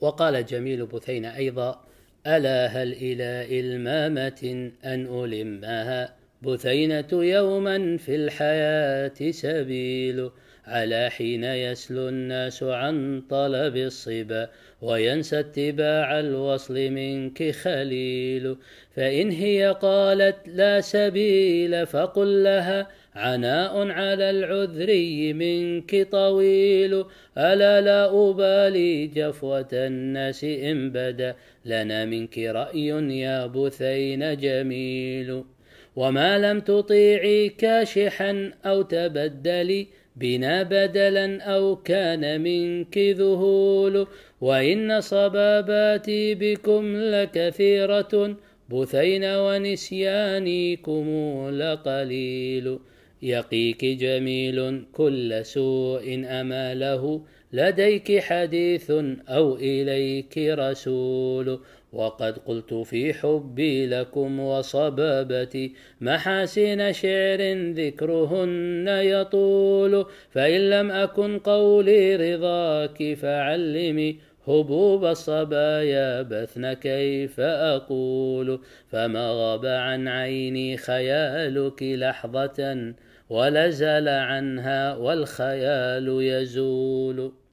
وقال جميل بثين أيضا ألا هل إلى إلمامة أن ألمها بثينة يوما في الحياة سبيل على حين يسلو الناس عن طلب الصبا وينسى اتباع الوصل منك خليل فإن هي قالت لا سبيل فقل لها عناء على العذري منك طويل ألا لا أبالي جفوة الناس إن بدا لنا منك رأي يا بثين جميل وما لم تطيعي كاشحا أو تبدلي بنا بدلا أو كان منك ذهول وإن صباباتي بكم لكثيرة بثين ونسيانيكم لقليل يقيك جميل كل سوء أماله لديك حديث أو إليك رسول وقد قلت في حبي لكم وصبابتي محاسن شعر ذكرهن يطول فإن لم أكن قولي رضاك فعلمي هبوب الصبايا بثن كيف أقول فما غاب عن عيني خيالك لحظة ولزل عنها والخيال يزول